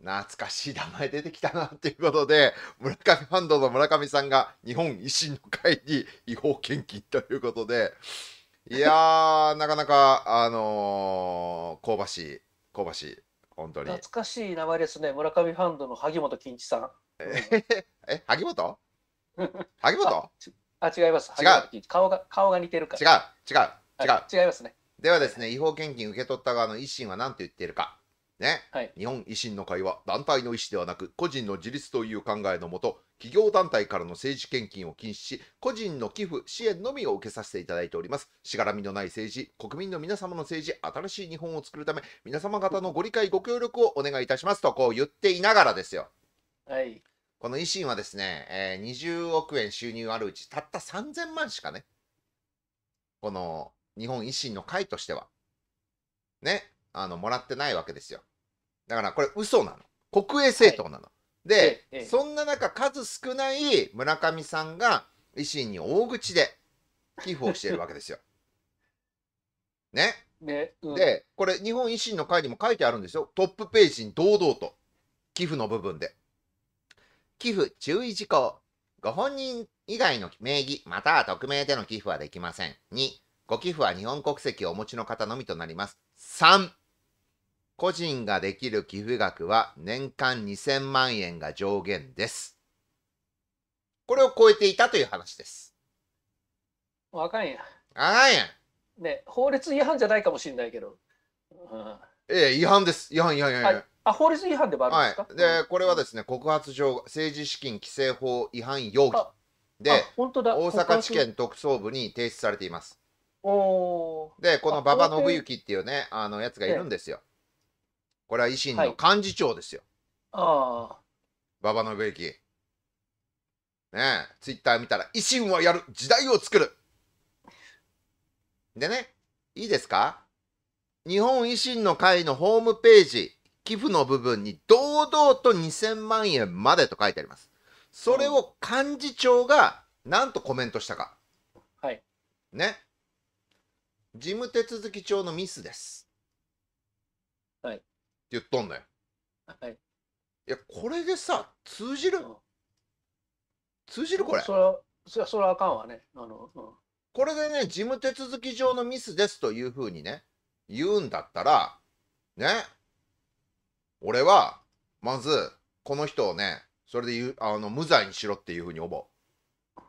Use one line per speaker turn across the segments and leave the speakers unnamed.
懐かしい名前出てきたなということで、村上ファンドの村上さんが日本維新の会に違法献金ということで、いやー、なかなか、あのー、香ばしい、香ばしい、本当に。懐
かしい名前ですね、村上ファンドの萩本欽一さん。
え、え萩本 萩本あ違います。違う。顔が顔が似てるから。違う、違う、違う。い、違いますね。ではですね、違法献金受け取った側の維新は何と言っているか。ね、はい、日本維新の会は団体の意思ではなく個人の自立という考えのもと企業団体からの政治献金を禁止し個人の寄付支援のみを受けさせていただいておりますしがらみのない政治国民の皆様の政治新しい日本を作るため皆様方のご理解ご協力をお願いいたしますとこう言っていながらですよ、はい、この維新はですね、えー、20億円収入あるうちたった3000万しかねこの日本維新の会としてはねあのもらってないわけですよだからこれ嘘なの国営政党なの、はい、で、ええ、そんな中数少ない村上さんが維新に大口で寄付をしているわけですよ。ねね、うん、でこれ日本維新の会にも書いてあるんですよトップページに堂々と寄付の部分で寄付注意事項ご本人以外の名義または匿名での寄付はできません2ご寄付は日本国籍をお持ちの方のみとなります3個人ができる寄付額は年間2000万円が上限です。これを超えていたという話です。もあかんや。あかんや
ね、法律違反じゃないかもしれないけど。うん、
ええ、違反です。違反、違反、違反。あ法律違反でもあるんですか、はい、で、これはですね告発状政治資金規正法違反容疑で本当だ大阪地検特捜部に提出されていますでこの馬場信之っていうねあのやつがいるんですよ、ええこれは維新の幹事長ですよ。
はい、ああ。
馬場伸之。ねえ、ツイッター見たら、維新はやる時代を作るでね、いいですか日本維新の会のホームページ、寄付の部分に堂々と2000万円までと書いてあります。それを幹事長がなんとコメントしたか。はい。ね。事務手続き帳のミスです。はい。言っとんねん。はい。いや、これでさ、通じる、通じるこれ。それは、それは、あかんわね。あの、うん、これでね、事務手続き上のミスですというふうにね、言うんだったら、ね、俺は、まず、この人をね、それで言う、あの、無罪にしろっていうふうに思う。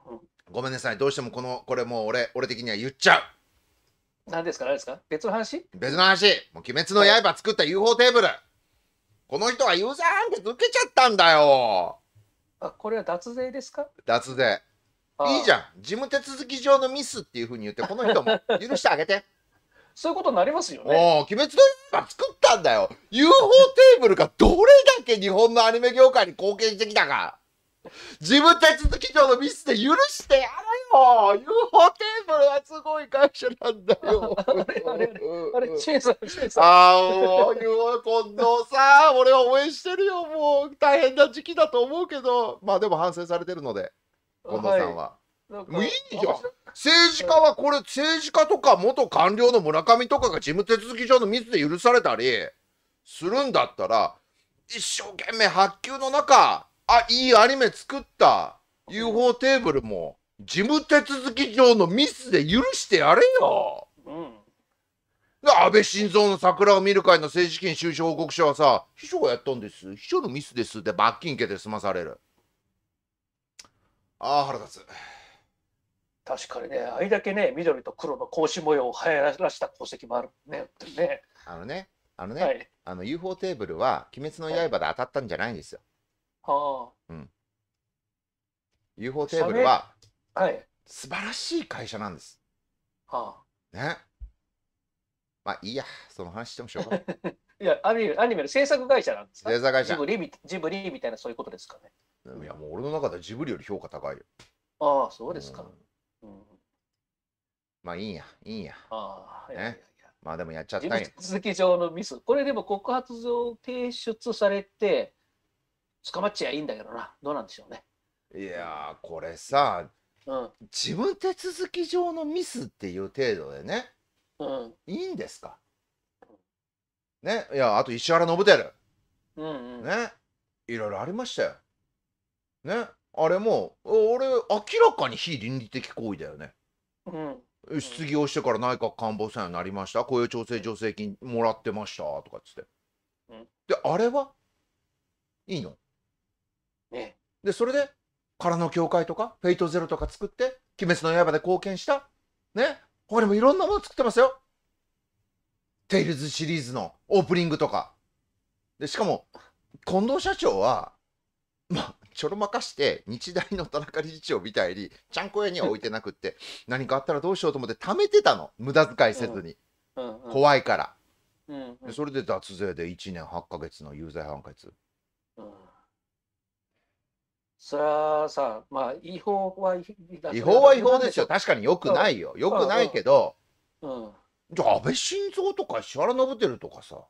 ごめんなさい、どうしてもこの、これもう俺、俺的には言っちゃう。何ですか何ですか別の話別の話もう鬼滅の刃作った UFO テーブルこの人はユーザー判決受けちゃったんだよあこれは脱税ですか脱税いいじゃん事務手続き上のミスっていうふうに言ってこの人も許してあげてそういうことになりますよねお鬼滅の刃作ったんだよ UFO テーブルがどれだけ日本のアニメ業界に貢献してきたか 自分たちの企業のミスで許してやれよ !UFO テーブルはすごい会社なんだよあれ、あれ、チェンさん、チェンさん。ああ、もう、UFO 近藤さん、俺は応援してるよ、もう、大変な時期だと思うけど、まあでも反省されてるので、近藤さんは。はい、もういいじゃん政治家はこれ政治家とか元官僚の村上とかが事務手続き上のミスで許されたりするんだったら一生懸命発給の中あ、いいアニメ作った。UFO テーブルも、事務手続き上のミスで許してやれよ。うん。安倍晋三の桜を見る会の政治資金収支報告書はさ、秘書がやったんです。秘書のミスですって罰金刑で済まされる。ああ、腹
立つ。確かにね、あれだけね、緑と黒の格子模様を流行らせた功績もあるね、ね。
あのね、あのね、はい、あの UFO テーブルは、鬼滅の刃で当たったんじゃないんですよ。はいはうん、UFO テーブルは、はい、素晴らしい会社なんです。はあ、ね。まあいいや、その話してもしょうがな
い。やアニメ、アニメの制作会社なんですか制
作会社ジブリ。
ジブリみたいなそういうことですかね。
いや、もう俺の中ではジブリより評価高いよ。
ああ、そうですか。うん、うん、
まあいいや、いいや。あ、ね、いやいやまあでもやっちゃったんや。続
き上のミス。これでも告発状提出されて、捕まっちゃいいんだけどなどうなんでしょうね
いやこれさ、うん、自分手続き上のミスっていう程度でね、うん、いいんですかねいやあと石原伸晃、うんうん、ねいろいろありましたよねあれも俺明らかに非倫理的行為だよね、
う
ん、失業してから内閣官房参与になりました雇用調整助成金もらってましたとかっつって、うん、であれはいいのね、でそれで空の教会とかフェイトゼロとか作って鬼滅の刃で貢献したね他にもいろんなもの作ってますよテイルズシリーズのオープニングとかでしかも近藤社長はまあちょろまかして日大の田中理事長みたいにちゃんこ屋には置いてなくって 何かあったらどうしようと思って貯めてたの無駄遣いせずに、
うんうんうん、怖いから、うんうん、そ
れで脱税で1年8ヶ月の有罪判決
それはさ、まあ、違法は違違法は違法ですよ。確
かによくないよ。よくないけど、うんじゃあ安倍晋三とか石原伸晃とかさ、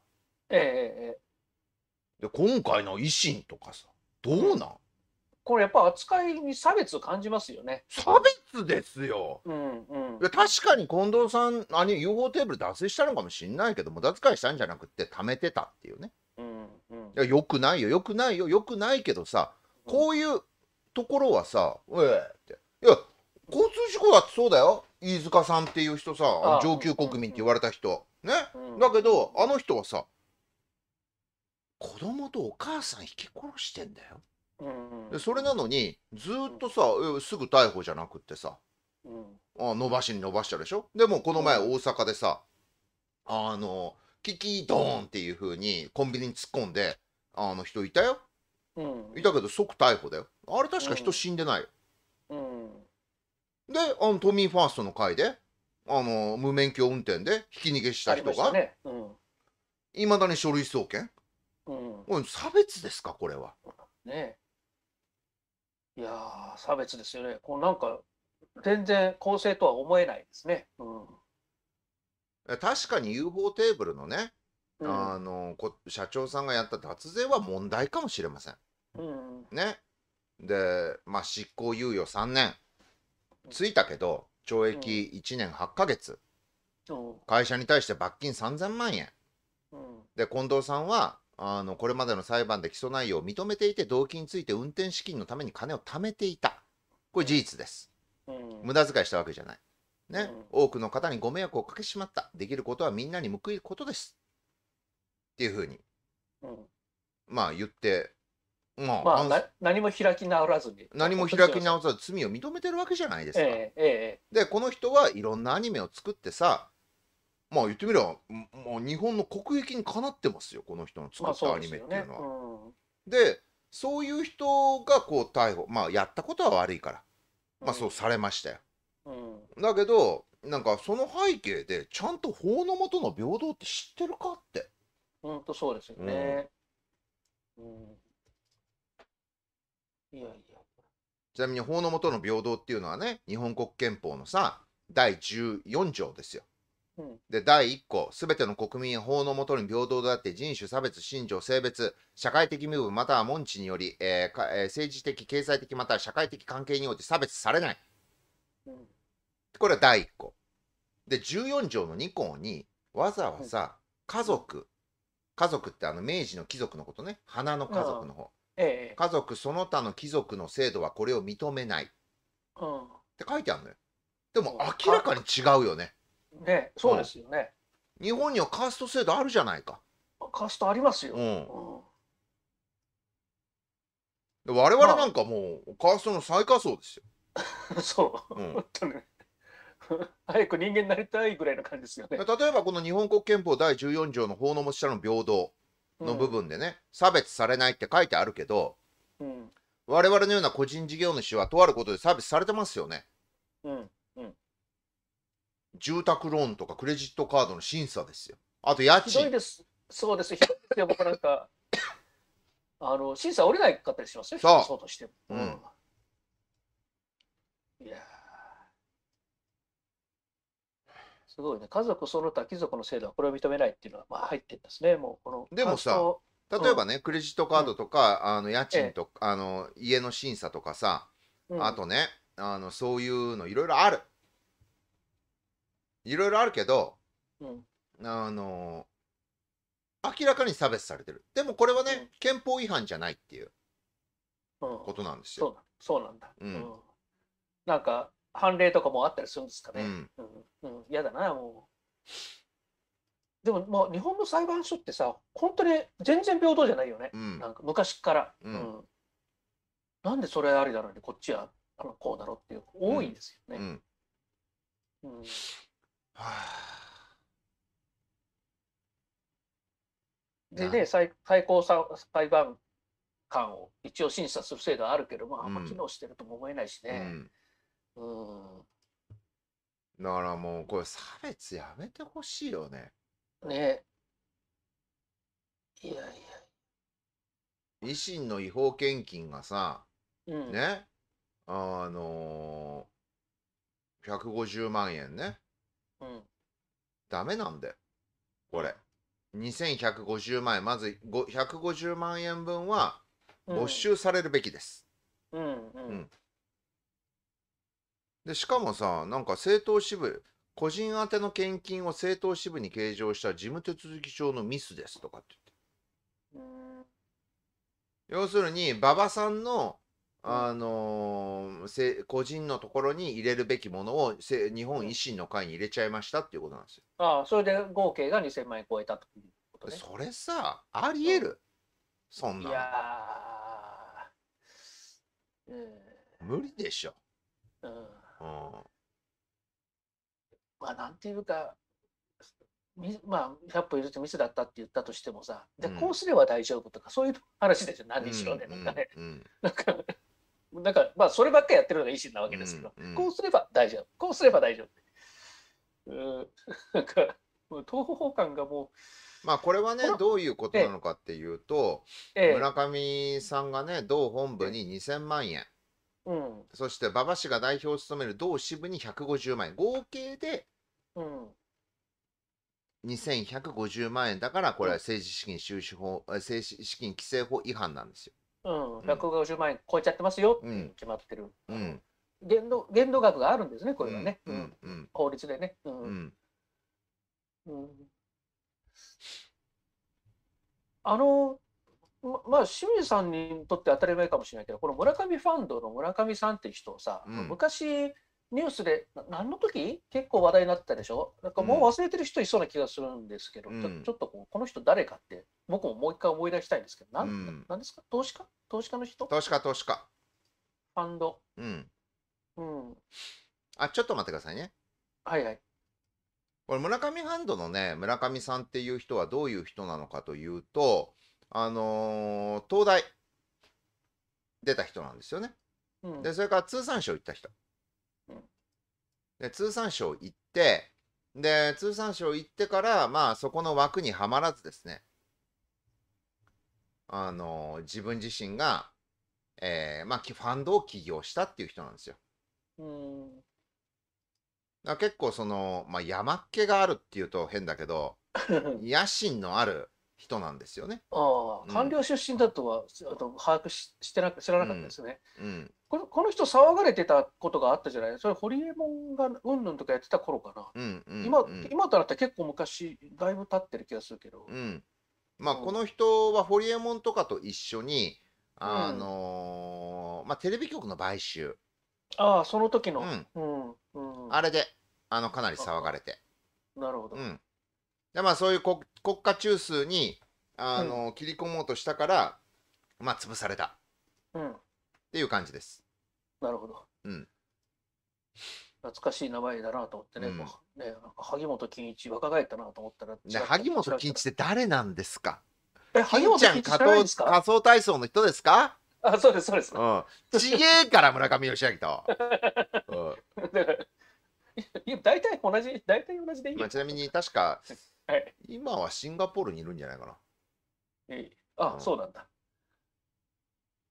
ええ、で今回の維新とかさ、どうなんこれやっぱ扱いに差別感じますよね。差別ですよ。うんうん、確かに近藤さん、あの UFO テーブル脱税したのかもしれないけど、無駄遣いしたんじゃなくて、貯めてたっていうね。うんうん、よくないよ、よくないよ、よくないけどさ、こういうところはさ「うえー」って「いや交通事故だってそうだよ飯塚さんっていう人さ上級国民って言われた人ね、だけどあの人はさ子供とお母さん引き殺してんだよ、でそれなのにずっとさすぐ逮捕じゃなくってさ、あ伸ばしに伸ばしたでしょでもこの前大阪でさあのキキドーンっていうふうにコンビニに突っ込んであの人いたよいたけど即逮捕だよあれ確か人死んでないよ、であの都民ファーストの会であの無免許運転でひき逃げした人がいま、だに書類送検、うん、差別ですかこれは。
ねいや差別ですよねこうなんか全然公正とは思えないですね。う
ん、確かに UFO テーブルのねあのこ社長さんがやった脱税は問題かもしれません。うん、ね。で、まあ、執行猶予3年ついたけど懲役1年8ヶ月、うん、会社に対して罰金3000万円、うん、で近藤さんはあのこれまでの裁判で起訴内容を認めていて動機について運転資金のために金を貯めていたこれ事実です、うん、無駄遣いしたわけじゃない、ね多くの方にご迷惑をおかけしまったできることはみんなに報いることですっていうふうに、うん、まあ言ってまあ、まあ、な
何も開き直らずに何も開き直
さず罪を認めてるわけじゃないですか、えええでこの人はいろんなアニメを作ってさまあ言ってみればもう日本の国益にかなってますよこの人の作ったアニメっていうのは。まあで、ねうん、そういう人がこう逮捕まあやったことは悪いからまあそうされましたよ。うん、だけどなんかその背景でちゃんと法の下の平等って知ってるかって。
本当そうですよね。う
ん。いやいや。ちなみに法の下の平等っていうのはね、日本国憲法のさ、第14条ですよ。うん、で第1項、すべての国民は法の下に平等であって人種、差別、信条、性別、社会的身分または門地により、えーえー、政治的、経済的または社会的関係において差別されない。うん、これは第1項。で、14条の2項にわざわざ家族、家族ってあの明治の貴族のことね花の家族の方、ええ、家族その他の貴族の制度はこれを認めない、うん、って書いてあるのよでも明らかに違うよねねそうですよね、うん、日本にはカースト制度あるじゃないかカーストありますよ、うん、うん、我々なんかもう、カーストの最下層ですよ そう、うん、本当ね 早く人間になりたいぐらいの感じですよね。例えばこの日本国憲法第14条の法の持ち者の平等の部分でね、うん、差別されないって書いてあるけど、うん、我々のような個人事業主はとあることで差別されてますよね。
うん、うん、
住宅ローンとかクレジットカードの審査ですよ。あと家賃。そうで
す。ひどいですよ、僕なんか。あの審査降りないかったりしますね、そうとしても。うんすごいね家族その他貴族の制度はこれを認めないっていうのはまあ入ってんですねもうこのでもさ
例えばね、うん、クレジットカードとか、うん、あの家賃とか、ええ、あの家の審査とかさ、うん、あとねあのそういうのいろいろあるいろいろあるけど、うん、あの明らかに差別されてるでもこれはね、憲法違反じゃないっていうことなんですよ、そうなんだうん、
なんか判例とかもあったりするんですかね。うん、うん、嫌、だな、もう。でも、もう日本の裁判所ってさ、本当に全然平等じゃないよね。うん、なんか昔から、うん。なんでそれありだろのに、こっちは、あの、こうだろうっていう、多いですよね。でね最最高裁判官を一応審査する制度はあるけど、まあ、あんま機能してるとも思えないしね、うんう
ん。だからもうこれ差別やめてほしいよね。ねいやいや。維新の違法献金がさ、うん。。ね、あのー、150万円ね、うん。ダメなんで、これ。2150万円、まずご150万円分は没収されるべきです。うんうん。うんでしかもさなんか政党支部個人宛ての献金を政党支部に計上した事務手続き上のミスですとかって言って要するに馬場さんのあのー、個人のところに入れるべきものを日本維新の会に入れちゃいましたっていうことなんですよ。
ああそれで合計が2000万円超えたという
ことね。それさありえるそんな。いや無理でしょ。うんま
あなんていうかまあ100歩譲ってミスだったって言ったとしてもさじこうすれば大丈夫とか、そういう話ですよ何しろね、なんかね、なんか なんかまあそればっかやってるのが維新なわけですけど、こうすれば大丈夫こうすれば大丈夫
うん なんか東方感がもうまあこれはねどういうことなのかっていうと、村上さんがね同本部に2000万円、そして馬場氏が代表を務める同支部に150万円合計で、2150万円だからこれは政治資金収支法、うん、政治資金規正法違反なんですよ。
うん、150万円超えちゃってますよって決まってる、うん、限度限度額があるんですねこれはね、うんうん、法律でね。うんあのま、まあ清水さんにとって当たり前かもしれないけどこの村上ファンドの村上さんって人をさ、うん、昔ニュースで何の時結構話題になったでしょなんかもう忘れてる人いそうな気がするんですけど、うん、ちょちょっとこの人誰かって僕ももう一回思い出したいんですけど何、うん、なんですか投資家投資家の人投
資家投資家ファンドうん、うん、あちょっと待ってくださいねはいはいこれ村上ファンドのね村上さんっていう人はどういう人なのかというとあのー、東大出た人なんですよね。うん、でそれから通産省行った人。で通産省行ってで通産省行ってからまあそこの枠にはまらずですねあのー、自分自身が、えー、まあ、ファンドを起業したっていう人なんですよ。うんだ結構その、まあ、山っ気があるっていうと変だけど 野心のある人なんですよね。
ああ、
官僚出身だとは、
あと把握ししてな知らなかったですね、うん、うん、この。この人騒がれてたことがあっ
たじゃないそれホリエモンがうんぬんとかやってた頃かな。うんうん、うん、今今となったら結構昔だいぶ経ってる気がするけど。うんまあ、この人はホリエモンとかと一緒に、あのー、まあ、テレビ局の買収。
ああ、その時
の。うん。うんあれで、あの、かなり騒がれて。なるほど。うん。でまあそういう国家中枢にあの、うん、切り込もうとしたからまあ潰された、うん、っていう感じです。なるほど、うん、
懐かしい名前だなと思ってね,、うん、ね萩本欽一若返ったなと
思ったらね、萩本欽一って誰なんですかえ萩本欽一仮想仮想体操の人ですかあそうですそうです。うん、ちげえから村上義明と。うん、いや大体同じ大体同じでいいよ、まあ、ちなみに確か今はシンガポールにいるんじゃないかな。えあ、うん、そうなんだ。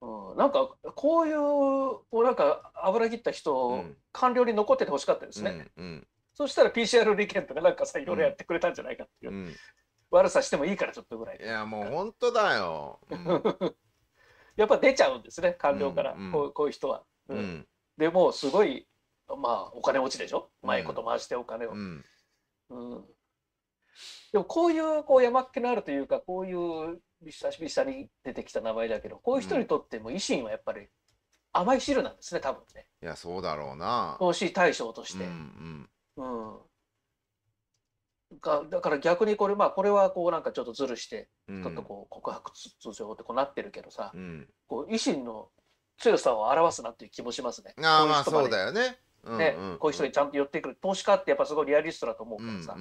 うん、なんかこういうこうなんか油切った人、
官僚に残っててほしかったですね、うんうん、そしたら PCR 利権とかなんかさいろいろやってくれたんじゃないかっていう、悪さしてもいいからちょっとぐらいいやもう本当だよ、やっぱ出ちゃうんですね官僚から、こうこういう人は、でもすごいまあお金持ちでしょうまいこと回してお金を、うんでもこういうこう山っ気のあるというかこういう久々に出てきた名前だ
けどこういう人にとっても維
新はやっぱり甘い汁なんですね多分ね。
いやそうだろうな。投資対象として。うん
うん、うんがだから逆にこれまあこれはこうなんかちょっとずるして、ちょっとこう告白通常ってこうなってるけどさ、うん、こう維新の強さを表すなっていう気もしますね。ああまあそうだよね。
ね、うんうん、こういう人に
ちゃんと寄ってくる投資家ってやっぱすごいリアリストだと思うからさ。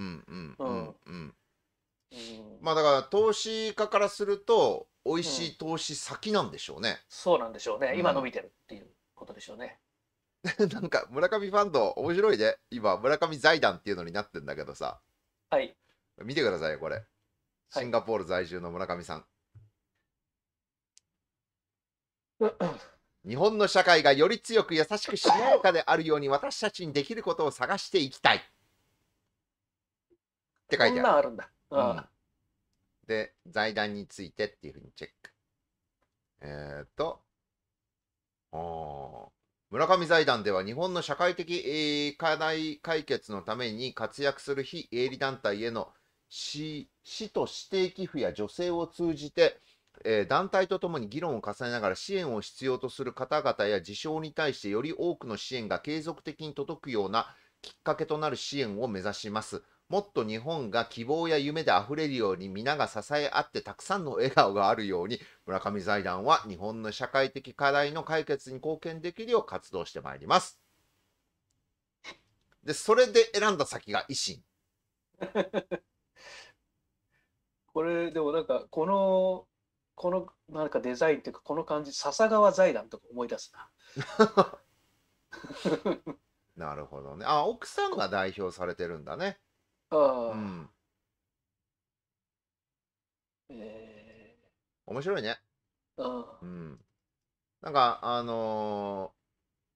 まあだから投資家からすると美味しい投資先なんでしょうね。うん、
そうなんでしょうね。今伸びてるっていうことでしょうね。
なんか村上ファンド面白いね今村上財団っていうのになってんだけどさはい見てくださいよこれシンガポール在住の村上さん、は い日本の社会がより強く優しくしなやかであるように私たちにできることを探していきたい。って書いてある。んだ。うん、で、財団についてっていうふうにチェック。えっ、ー、と、村上財団では日本の社会的、課題解決のために活躍する非営利団体への市と指定寄付や助成を通じてえー、団体とともに議論を重ねながら支援を必要とする方々や事象に対してより多くの支援が継続的に届くようなきっかけとなる支援を目指します。もっと日本が希望や夢で溢れるように皆が支え合ってたくさんの笑顔があるように村上財団は日本の社会的課題の解決に貢献できるよう活動してまいります。で、それで選んだ先が維新。
これでもなんかこのこのなんかデザインっていうかこの感じ笹川財団とか思い出すな
なるほどねあ奥さんが代表されてるんだねああ、うん、
えー、
面白いねうんなんかあの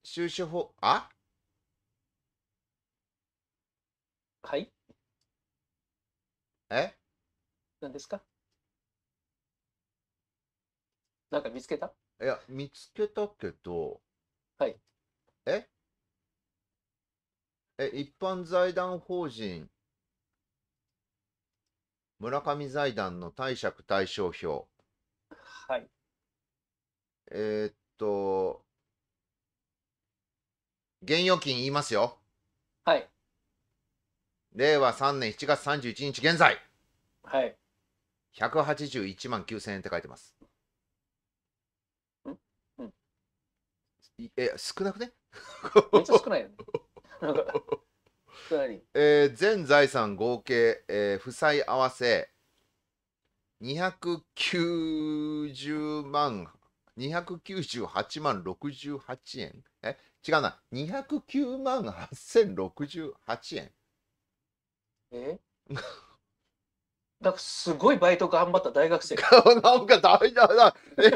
ー、収支法あはいえ何ですかなんか見つけたいや、見つけたけど、はい。ええ、一般財団法人、村上財団の貸借対照表。はい。えー、っと、現預金言いますよ。はい。令和3年7月31日現在。はい。181万9000円って書いてます。え、少なくね めっちゃ少ないよね。えー全財産合計、えー負債合わせ290万298万68円え違うな209万8068円えなんかすごいバイト頑張った大学生 なんか大だえ違う違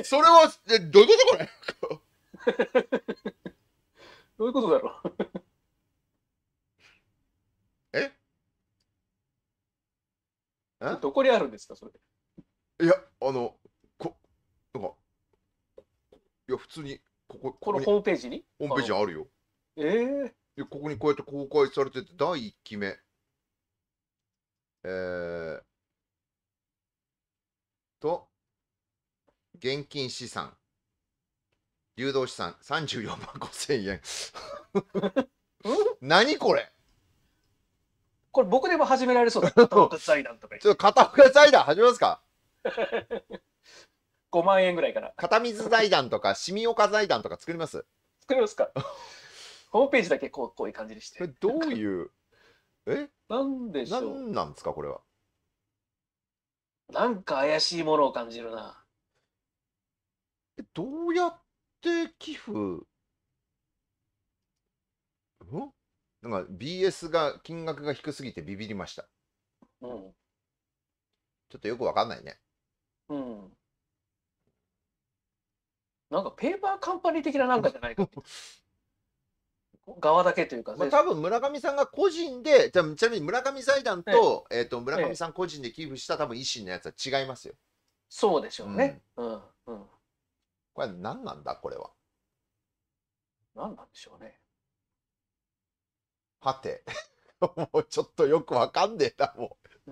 うそれはえどういうことこれ どういうことだろう ええどこにあるんですか、それ。いや、あの、こ、なんか、いや、普通に、ここ、このホームページにホームページあるよ。ええー、で、ここにこうやって公開されてて、第1期目。えー、と、現金資産。流動資産34万5000円何これこれ僕でも始められそうだ。片岡財団とかちょっと片岡財団始めますか5 万円ぐらいから。片水財団とか、清岡財団とか作ります作りますか。ホームページだけこうこういう感じにして。どういう、えなんでしょう。なんですか、これは。
なんか怪しいものを感じるな。
えどうやっ定寄付、んなんか BS が金額が低すぎてビビりました。うん。ちょっとよくわかんないね。うん。なんかペーパーカンパニー的ななんかじゃないか側だけというか、まあ、多分村上さんが個人でじゃちなみに村上財団とええ、えーと村上さん個人で寄付した多分維新のやつは違いますよ。そうでしょうね。うん、うん、うんこれ何なんだこれは。
何なんでしょうね。
はて。もうちょっとよくわかんねえな、もう。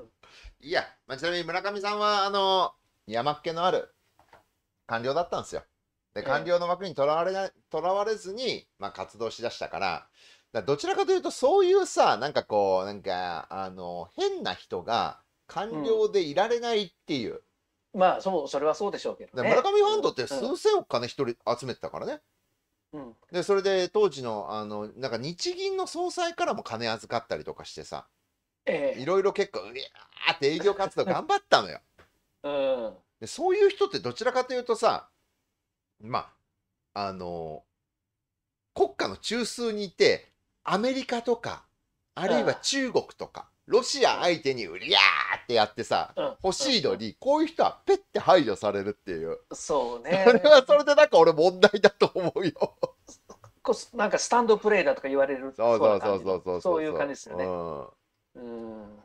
いや、まあ、ちなみに村上さんは、あの、山っ気のある官僚だったんですよ。で、官僚の枠にとらわれな、とらわれずに、まあ、活動しだしたから、からどちらかというと、そういうさ、なんかこう、なんか、あの、変な人が官僚でいられないっていう、
まあそうそれはそうでしょうけど、ね、村上ファンドって数千億
金一人集めてたからね、うん、でそれで当時のあのなんか日銀の総裁からも金預かったりとかしてさ、ええ、いろいろ結構うわって営業活動頑張ったのよ、うん、でそういう人ってどちらかというとさまああの国家の中枢にいてアメリカとかあるいは中国とか、ロシア相手にうりゃーってやってさ、うん、欲しいのに、こういう人はペッて排除されるっていう。
そうね。それはそれでな
んか俺問題だと思うよ。なんかスタンド
プレーだとか言われるそうそうそうそうそうそういう感じですよね。うん、うん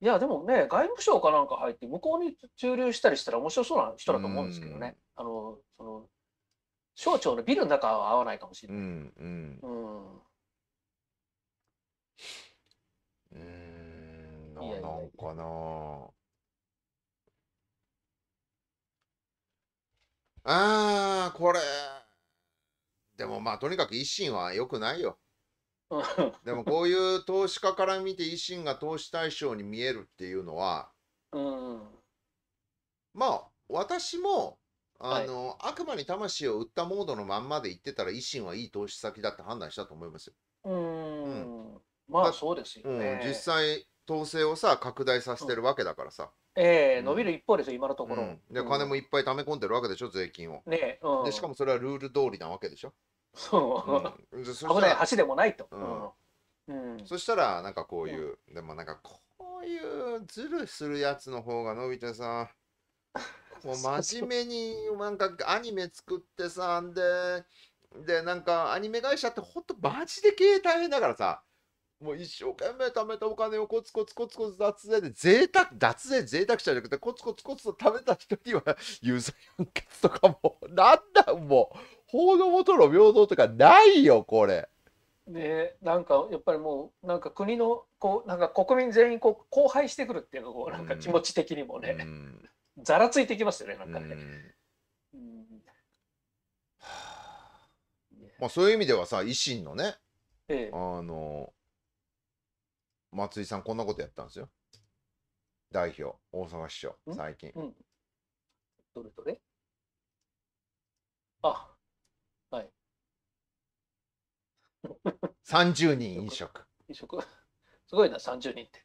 いやでもね外務省かなんか入って向こうに駐留したりしたら面白そうな人だと思うんですけどね、うん、あのその省庁のビルの中は合わないかもし
れない。うん、うんうーん、いやいやいやなんかなあー、これ。でもまあ、とにかく維新は良くないよ。でもこういう投資家から見て維新が投資対象に見えるっていうのは、うんまあ、私も、あの、悪魔に魂を売ったモードのまんまで言ってたら維新はいい投資先だって判断したと思いますよ。
うん。
まあそうですよね、うん、実際統制をさ拡大させてるわけだからさ、
ええーうん、伸びる一方ですよ今の
ところ、うん、で金もいっぱい貯め込んでるわけでしょ税金をねでしかもそれはルール通りなわけでしょそう、うん、そ危ない橋でもないと、うんそしたらなんかこういう、でもなんかこういうズルするやつの方が伸びてさも う真面目になんかアニメ作ってさんででなんかアニメ会社ってほんとマジで経営大変だからさもう一生懸命貯めたお金をコツコツコツコツ脱税で贅沢脱税贅沢者じゃなくてコツコツコツと貯めた人には有罪判決とかもなんだもう法の元の平等とかないよこれ。
でなんかやっぱりもうなんか国のこうなんか国民全員こう荒廃してくるっていうのをなんか気持ち的にもね、うん、ざらついてきますよねなんかね。うん、
まあそういう意味ではさ維新のね、ええ、あの松井さんこんなことやったんですよ。代表、大阪市長、最近。うん、
どれどれあ、はい。
30人飲食。
飲食すごいな、30人って。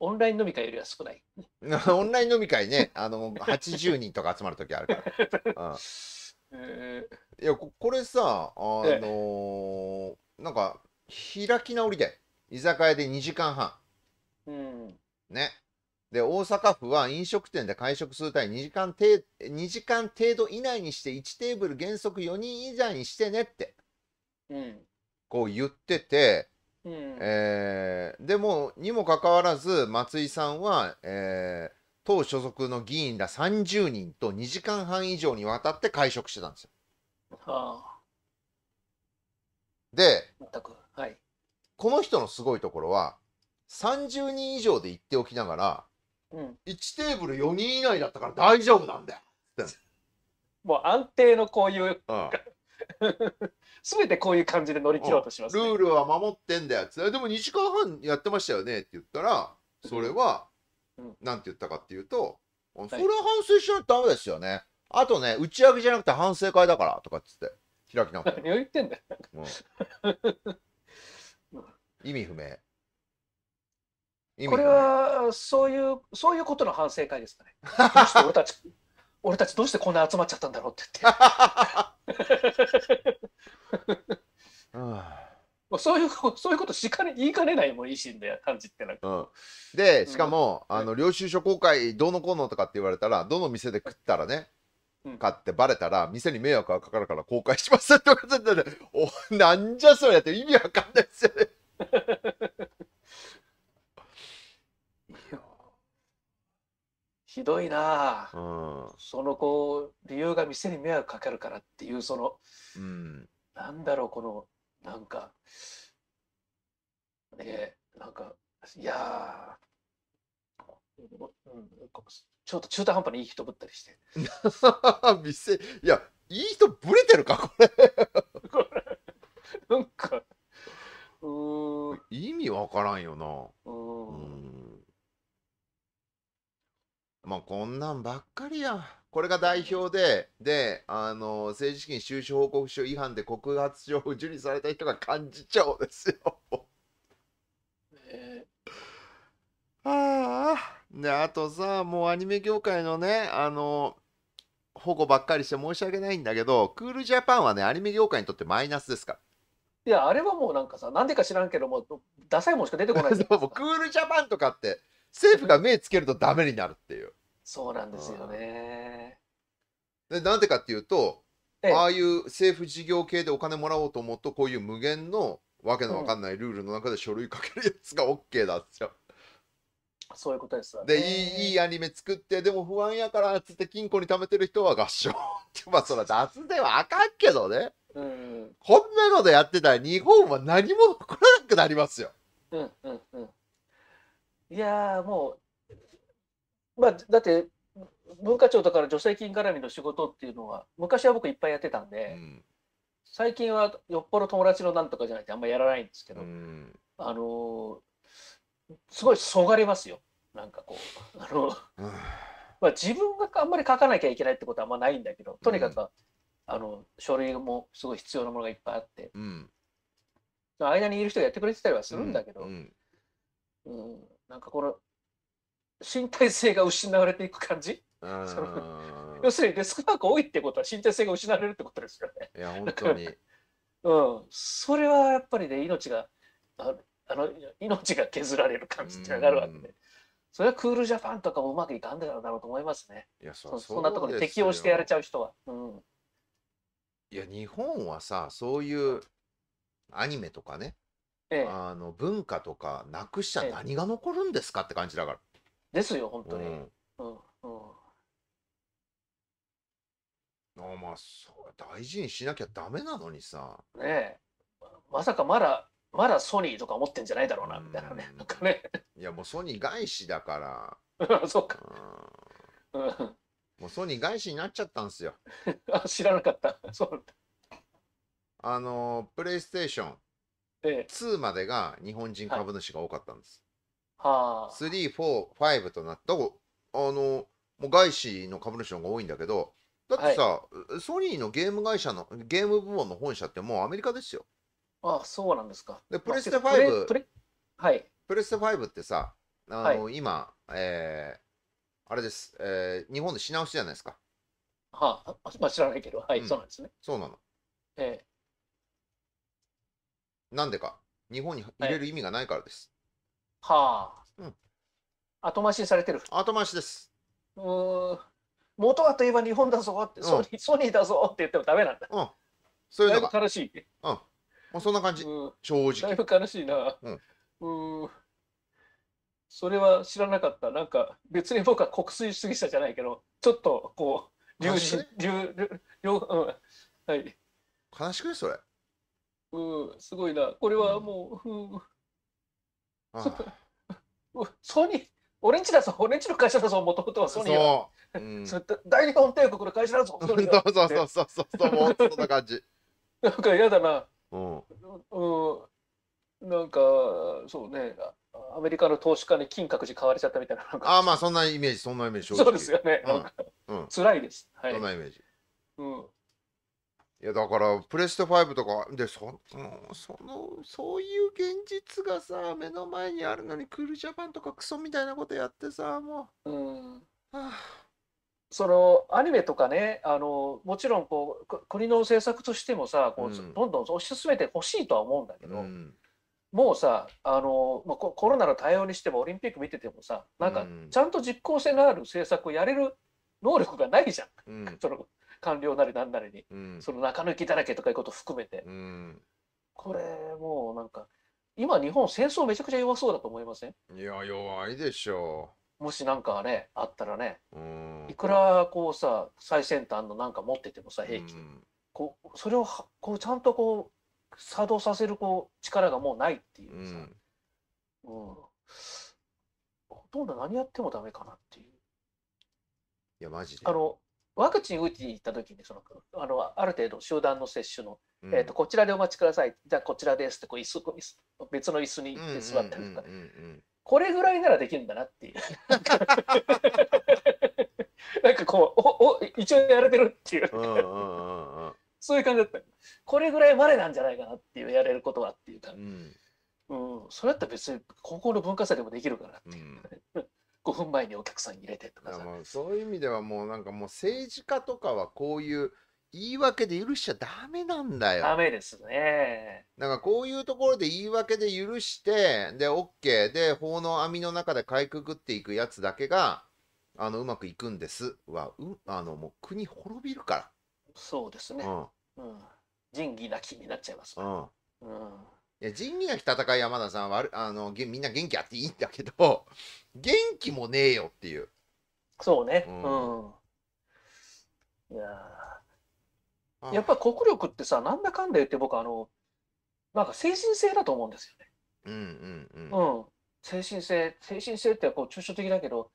オンライン飲み会よりは少ない。
オンライン飲み会ね、あの80人とか集まる時あるから。うん、えー、いやこれさ、あのーえなんか開き直りで居酒屋で2時間半、うん、ねで大阪府は飲食店で会食する際2時間程 ,2 時間程度以内にして1テーブル原則4人以内にしてねって、うん、こう言ってて、うん、えー、でもにもかかわらず松井さんは、えー、党所属の議員ら30人と2時間半以上にわたって会食してたんですよ。はあ、で全くこの人のすごいところは30人以上で言っておきながら、うん、1テーブル4人以内だったから大丈夫なんだよ もう安定のこういう、うん、全てこういう感じで乗り切ろうとします、ねルールは守ってんだよでも2時間半やってましたよねって言ったらそれは、何なんて言ったかっていうと、うん、それは反省しないとダメですよね、はい、あとね打ち上げじゃなくて反省会だからとかっつって開き直って何を言ってんだよ、うん意味不明。不明これ
はそういうそういうことの反省会ですかね。どうして俺たち 俺たちどうしてこんな集まっちゃったんだろうって
言って。
そういうそういうことしかね言いかねないもん維新で感じってなん
か、うん、でしかも、うん、あの領収書公開どうのこうのとかって言われたらどの店で食ったらね、うん、買ってバレたら店に迷惑がかかるから公開しますって言われたおなんじゃそれやって意味わかんないですよね
いやひどいなあ、うん、そのこう理由が店に迷惑かかるからっていうその、うん、なんだろうこのなんかねなんかいやうん、ちょっと中途半端にいい人ぶったりして 店いやいい人
ぶれてるかこれ これなんかうん意味わからんよなうんまあこんなんばっかりやこれが代表でであの政治資金収支報告書違反で告発状を受理された人が幹事長ですよねああであとさもうアニメ業界のねあの保護ばっかりして申し訳ないんだけどクールジャパンはねアニメ業界にとってマイナスですから
いや、あれはもうなんかさ、なんでか知らんけど
も、ダサいもんしか出てこないですよ。クールジャパンとかって、政府が目つけるとダメになるっていう。そうなんですよね。でなんでかっていうと、ええ、ああいう政府事業系でお金もらおうと思うと、こういう無限のわけのわかんないルールの中で書類かけるやつが OK だっつよ。う。
そういうことですでい
いいいアニメ作ってでも不安やからっつって金庫に貯めてる人は合唱まあそら雑ではあかんけどねうん、こんなことやってたら日本は何も来らなくなりますよ。
うんうんうん、
いやも
う、まあ、だって文化庁とかの助成金絡みの仕事っていうのは昔は僕いっぱいやってたんで、うん、最近はよっぽど友達のなんとかじゃないとてあんまやらないんですけど、うん、あのー、すごいそがれますよなんかこう。あのまあ、自分があんまり書かなきゃいけないってことはあんまないんだけどとにかくあの書類もすごい必要なものがいっぱいあって、うん、間にいる人がやってくれてたりはするんだけど、うん、うん、なんかこの身体性が失われていく感じ
要
するにデスクワーク多いってことは身体性が失われるってことですよね。いや本当に うん、それはやっぱりね命があの命が削られる感じってなるわけで、それはクールジャパンとかもうまくいかんでんだろうと思いますね。い
やそそんなところに適応してやれちゃう人
は。うん
いや日本はさそういうアニメとかね、ええ、あの文化とかなくしちゃ何が残るんですかって感じだから。ですよ本当に。うん、うんあまあそ大事にしなきゃダメなのにさねえまさかまだまだソニーとか思ってんじゃないだろうなみたいなねなんかね いやもうソニー外資だからそうか、うん、もうソニー外資になっちゃったんですよ。あ、知らなかった。そうあの、プレイステーション2までが日本人株主が多かったんです。
はあ、
い。3、4、5となった。あの、もう外資の株主の方が多いんだけど、だってさ、はい、ソニーのゲーム会社の、ゲーム部門の本社ってもうアメリカですよ。
ああ、そうなんですか。で、プレステ5、まあ、プ
レはい、プレステ5ってさ、あの、はい、今、えー、あれです、えー、日本で品薄じゃないですか。
はあ、まあ、知らないけど、はい、うん、そうなんですね。そうなの。ええ
なんでか、日本に入れる意味がないからです。は
あ。うん。後回しにされてる。後回しです。うん。元はといえば日本だぞって、うん、ソニー、ソニーだぞって言ってもダメなんだ。うん。そういうのが。悲しい。うん。まあ、そんな感じ。正直。だいぶ悲しいな。うん。うんそれは知らなかった。なんか、別に僕は国粋主義者じゃないけど、ちょっとこう、流心、流、流、うん、はい。悲しくね、それ。うん、すごいな。これはもう、うん。ああ ソニー、俺んちだぞ、俺んちの会社だぞ、もともとはソニーは。そう。うん、大日本帝国の会社だぞ、ソニーそうそうそうそうそうそんな感じ。なんか嫌
だな。うん。
うん。なんか、そうね。アメリカの投資家に金閣寺買われちゃったみたいな
ああまあそんなイメージそんなイメージそうですよね、うん、辛いです、はい、そんなイメージ、うん、いやだからプレステ5とかでそ,、そのそういう現実がさ目の前にあるのにクールジャパンとかクソみたいなことやってさもう、うん
はあ、そのアニメとかねあのもちろんこう国の政策としてもさこう、うん、どんどん推し進めてほしいとは思うんだけど、うんもうさあの、まあ、コロナの対応にしてもオリンピック見ててもさなんかちゃんと実効性のある政策をやれる能力がないじゃん、うん、その官僚なりなんなりに、うん、その中抜きだらけとかいうこと含めて、うん、これもうなんか今日本戦争めちゃくちゃ弱そうだと思いませんいや弱いでしょうもしなんかねあったらね、いくらこうさ最先端のなんか持っててもさ兵器、こうそれをこうちゃんとこう作動させるこう力がもうないっていうさ、うん、うん、ほとんど何やってもダメかなっていう。いやマジであのワクチン打ちに行った時にそのあのある程度集団の接種の、うん、えーと、こちらでお待ちくださいじゃあこちらですってこう椅子椅子別の椅子に座ったりとか、これぐらいならできるんだなっていう。なんかこうおお一応やれてるっていう。そういう感じだったこれぐらいまでなんじゃないかなっていうやれることはっていうか、うん、う
ん、それだったら別に高校の文化祭でもできるからっていう、うん、5 分前にお客さん入れてとかさそういう意味ではもうなんかもう政治家とかはこういう言い訳で許しちゃダメなんだよ。ダメですね。なんかこういうところで言い訳で許してで OK で法の網の中でかいくぐっていくやつだけがあのうまくいくんですはうあのもう国滅びるから。
そうですね。うん、うん、仁義なきになっちゃいます、
うん、うんいや仁義なき戦い山田さんはあのみんな元気あっていいんだけど元気もねえよっていうそうねうん、うん、
いややっぱ国力ってさなんだかんだ言って僕あのなんか精神性だと思うんです
よねうんうんう
ん、うん、精神性精神性ってこう抽象的だけど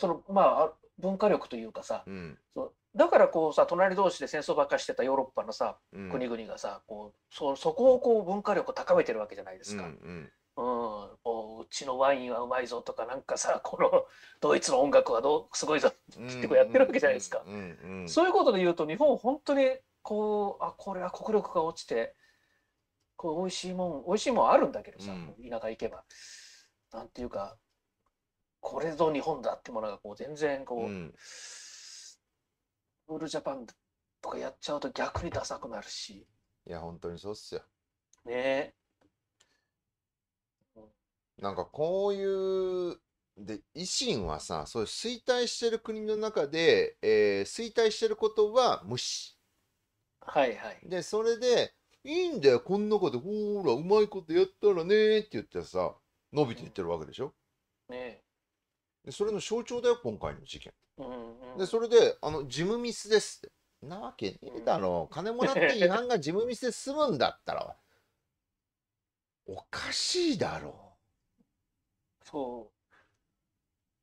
そのまあ文化力というかさ、うん、そだからこうさ隣同士で戦争ばっかしてたヨーロッパのさ、うん、国々がさこうそそこをこう文化力を高めてるわけじゃないですか。うん、うんうん、うちのワインはうまいぞとかなんかさ このドイツの音楽はどうすごいぞってこうやってるわけじゃないですか、そういうことで言うと日本本当にこうあこれは国力が落ちてこう美味しいもん美味しいもんあるんだけどさ、うん、田舎行けばなんていうかこれぞ日本だってものがこう全然こう。ールジャパンとかやっちゃうと逆にダサくなるし。
いや、本当にそうっすよ。ねえ。なんかこういう、で、維新はさ、そういう衰退してる国の中で、えー、衰退してることは無視。はいはい。で、それで、いいんだよ、こんなことほら、うまいことやったらねって言ってさ、伸びていってるわけでしょ。うん、ねえ。でそれの象徴だよ今回の事件、
うんうん、で
それであの事務ミスですってなわけねえだろう、金もらって違反が事務ミスで済むんだったらお
かしいだろうそ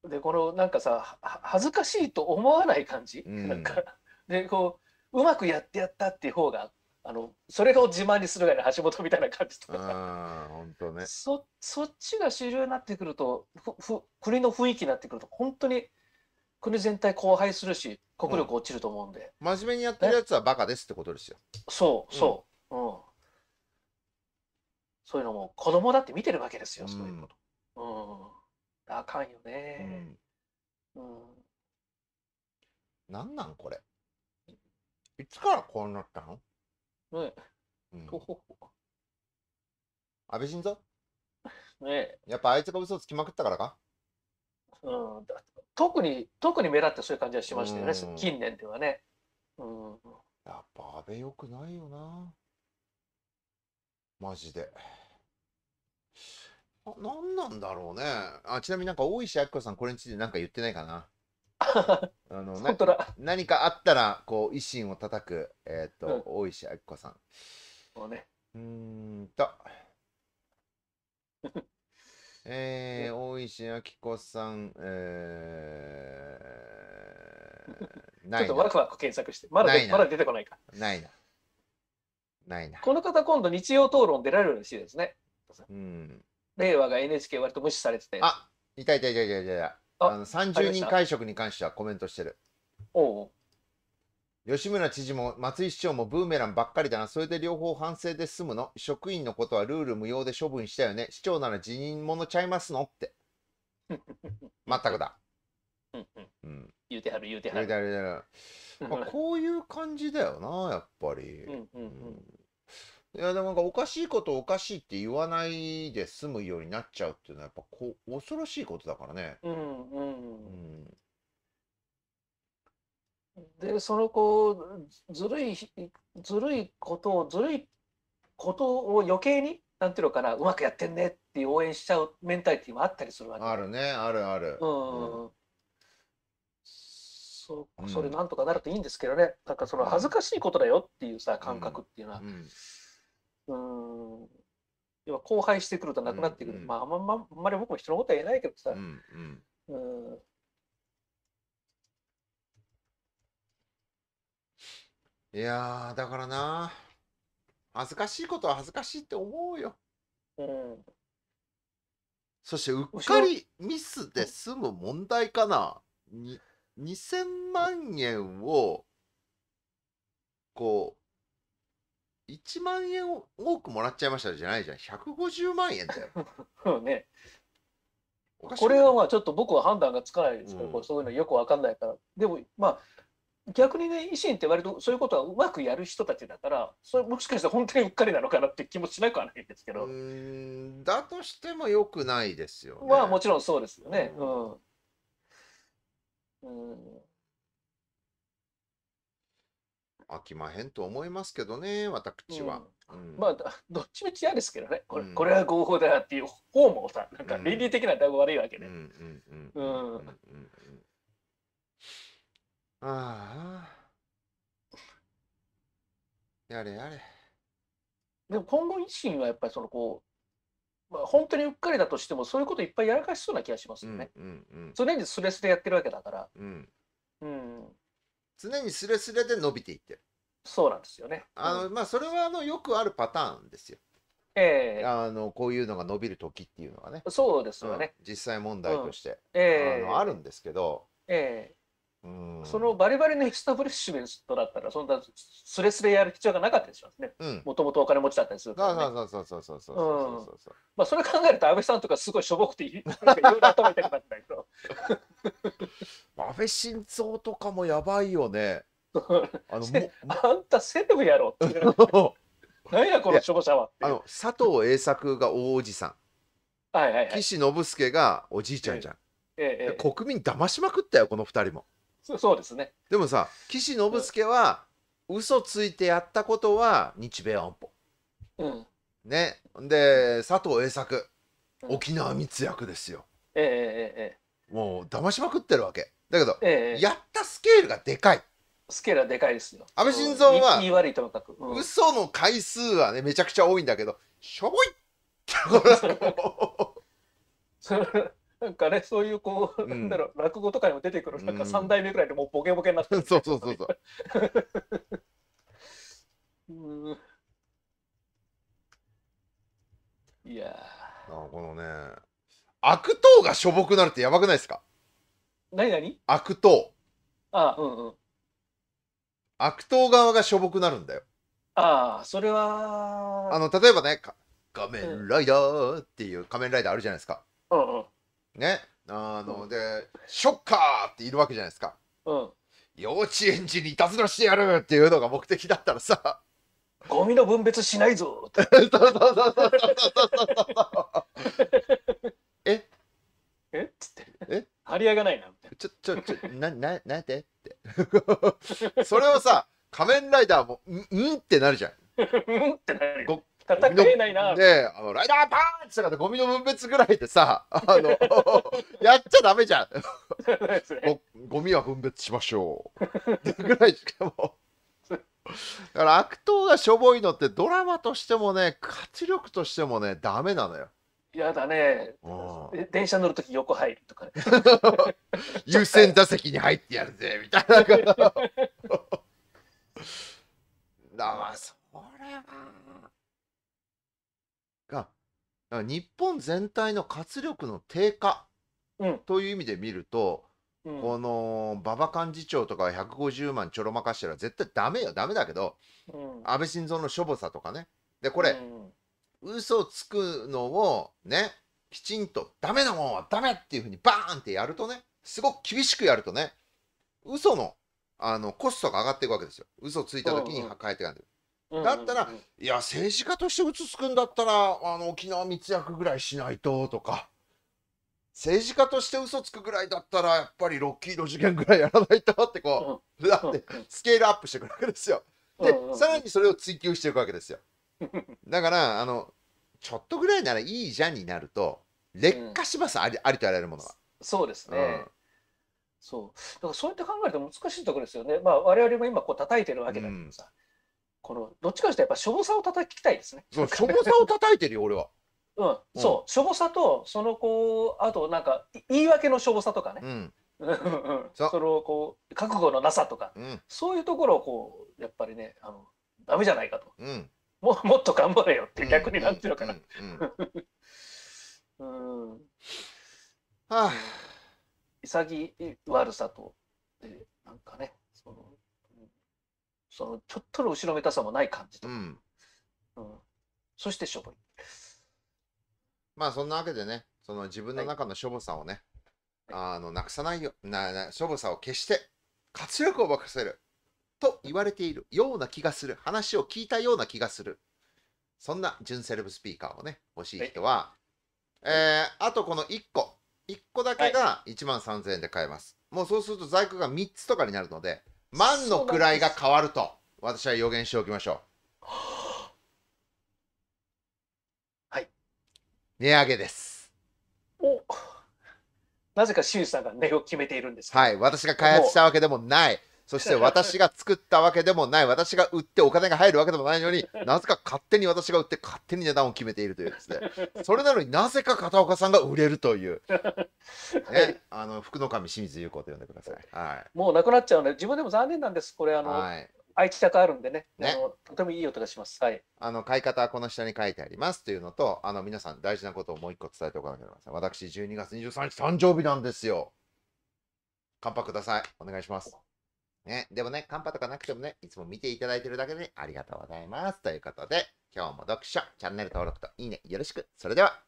うでこのなんかさ恥ずかしいと思わない感じ、うん、なんかでこううまくやってやったっていう方があのそれを自慢にするがの橋本みたいな感じとか本当、ね、そそっちが主流になってくるとふ国の雰囲気になってくると本当に国全体荒廃するし国力
落ちると思うんで、うん、真面目にやってるやつはバカですってことですよそうそう、うん、うん、そういうのも
子供だって見てるわけですよ、そういうこと、うん、あかんよねうん、うん、
なんなんこれいつからこうなったのねうん、安倍晋三
ね
やっぱあいつが嘘つきまくったからか
うん、だ。特に特に目立ってそういう感じはしましたよね、近年ではね、うん、
やっぱ安倍よくないよなマジで何なんだろうねあちなみになんか大石明子さんこれについて何か言ってないかなあのな何かあったらこう維新を叩く、えーと、うん、大石あき子さん。そうね、んと。えー、大石あき子さん、えー、ないちょっとワクワ
ク検索して、まだまだ出てこない
か。ないな。ないな。
この方、今度、日曜討論出られるらしいですね。うん。令和が NHK 割と無視されてて。あ
いたいたいたいたいた。あの30人会食に関してはコメントしてる。おう吉村知事も松井市長もブーメランばっかりだな、それで両方反省で済むの、職員のことはルール無用で処分したよね、市長なら辞任ものちゃいますのって。全くだ。
言うてはる言うてはる。言うて
はる言うてはる。まあ、こういう感じだよな、やっぱり。う
んうんうん
いやでもなんかおかしいことおかしいって言わないで済むようになっちゃうっていうのはやっぱこう恐ろしいことだからね。
うんでそのこうずるいずるいことをずるいことを余計になんていうのかなうまくやってんねって応援しちゃうメンタリティーもあったりするわ
けあるねあるある。うん、うん、
そそれなんとかなるといいんですけどね、なんかその恥ずかしいことだよっていうさ感覚っていうのは、うんうん、要は荒廃してくるとなくなってくる、うんうん、まああんまあんまり僕も人のことは言えないけどさ、うん、うん、うん
いやだからな恥ずかしいことは恥ずかしいって思うよ。うん、そしてうっかりミスで済む問題かな。2000万円をこう1万円を多くもらっちゃいましたじゃないじゃん150万円
だよ そうねこれはまあちょっと僕は判断がつかないですけど、うん、そういうのよく分かんないからでもまあ逆にね維新って割とそういうことはうまくやる人たちだからそれもしかしたら本当にうっかりなのかなって気もしなくはないんですけど
だとしてもよくないですよねまあもちろんそうですよねうん、うん飽きまへんと思いますけどね、私は。
うん、まあ どっちみち嫌ですけどね
これ,、これは合法だっていう方もさなんか倫理的なだいぶ悪いわけで。ああ。やれやれ。でも今後維新はやっぱりそのこ
う、まあ、本当にうっかりだとしてもそういうこといっぱいやらかしそうな気がしますよね。常にスレスレや
ってるわけだから。うん、うん常にスレスレで伸びていってる。そうなんです
よね。うん、あの
まあ、それはあのよくあるパターンですよ。ええー、あのこういうのが伸びる時っていうのはねそうですよね、うん、実際問題として、ええー、あのあるんですけど、
ええーそのバリバリのエスタブリッシュメントだったら、そんなすれすれやる必要がなかったりしますね。
もともとお金持ちだったりするから、ね。そうそうそうそうそう
そうそう。まあ、それ考えると、安倍さんとかすごいしょぼくてい、なんかいろいろ頭痛くなったけど。
安倍晋三とかもやばいよね。あの、
あんたセレブやろって。何やこのし者は
あの佐藤栄作が大おじさん。はいはい、はい、岸信介がおじいちゃんじゃん。ええええ、国民騙しまくったよこの2人も。そうですねでもさ岸信介は嘘ついてやったことは日米安保、うん、ねで佐藤栄作沖縄密約ですよ、
えええ
えもう騙しまくってるわけだけど、ええ、やったスケールがでかい
スケールはでかいで
すよ安倍晋三は、うん、悪いともかく、うん、嘘の回数はねめちゃくちゃ多いんだけどしょぼいってこ れなんかね、そういうこう、うん、なんだろう、落語
とかにも出てくる、なんか3代目ぐらいでもうボケボケになってる、そうそうそうそ
う。うんいやーこのね悪党がしょぼくなるってやばくないですか何何悪党
ああうんうん
悪党側がしょぼくなるんだよ
ああそれはあの
例えばね「仮面ライダー」っていう仮面ライダーあるじゃないですか、うんうねあの、うん、で「ショッカー!」っているわけじゃないですか、うん、幼稚園児にいたずらしてやるっていうのが目的だったらさゴミの分別しないぞって ええっつってえ張り合いがないなちょちょちょなななんてって それをさ仮面ライダーも「うん?」んってなるじゃん。うんってなるよ。戦えないな。ねあの、ライダーパンったから、ゴミの分別ぐらいでさ、あの、やっちゃダメじゃん。ゴミは分別しましょう。ぐらいしかも。だから悪党がしょぼいのってドラマとしてもね活力としてもねダメなのよ。
やだね。電車乗るとき横入るとかね。
優先座席に入ってやるぜみたいな。だまあそれは。日本全体の活力の低下という意味で見ると、うん、この馬場幹事長とか150万ちょろまかしたら絶対ダメよダメだけど、うん、安倍晋三のしょぼさとかねでこれ、うん、嘘をつくのをねきちんとダメなもんはダメっていうふうにバーンってやるとねすごく厳しくやるとね嘘のあのコストが上がっていくわけですよ嘘ついた時に変えていかないだったら、いや、政治家としてうつつくんだったら、あの、沖縄密約ぐらいしないと、とか、政治家として嘘つくぐらいだったら、やっぱりロッキーの事件ぐらいやらないとってこう、だってスケールアップしていくわけですよ。で、さらにそれを追求していくわけですよ。だから、あの、ちょっとぐらいならいいじゃんになると、劣化します、ありありとあらゆるものは。そうですね。
そうだからそうやって考えると難しいところですよね。まあ我々も今こう叩いてるわけだけどさ、うんこのどっちかというとやっぱしょぼさを叩きたいですね。そうしょぼさを
叩いてるよ俺は。うん、そ
うしょぼさとそのこうあとなんか言い訳のしょぼさとかね。うんそのこう覚悟のなさとか、うん、そういうところをこうやっぱりねあのダメじゃないかと、うん、ももっと頑張れよって逆になってるかな。うんはあ潔悪さと、でなんかねそのちょっとの
後ろめたさもない感じと、うんうん、そしてしょぼいまあそんなわけでねその自分の中のしょぼさをね、はい、あのなくさないよななしょぼさを消して活力を任せると言われているような気がする話を聞いたような気がするそんな純セレブスピーカーをね欲しい人は、はい、えー、あとこの1個1個だけが1万3000円で買えます、はい、もうそうすると在庫が3つとかになるので万の位が変わると私は予言しておきましょうはい値上げです
おなぜか周さんが値を決めているん
ですはい私が開発したわけでもないそして私が作ったわけでもない、私が売ってお金が入るわけでもないのに、なぜか勝手に私が売って勝手に値段を決めているというですね。それなのになぜか片岡さんが売れるという。ね、あの福の神清水優子と呼んでください。はい。
もうなくなっちゃうね。自分でも残念なんです。これあの。はい愛知高あるんでね、ね、
あとてもいい音がします。はい。あの買い方はこの下に書いてありますというのと、あの皆さん大事なことをもう一個伝えておかなければなりません。私12月23日誕生日なんですよ。乾杯ください。お願いします。ね、でもね、カンパとかなくてもね、いつも見ていただいてるだけでありがとうございます。ということで、今日も読書、チャンネル登録といいね、よろしく。それでは。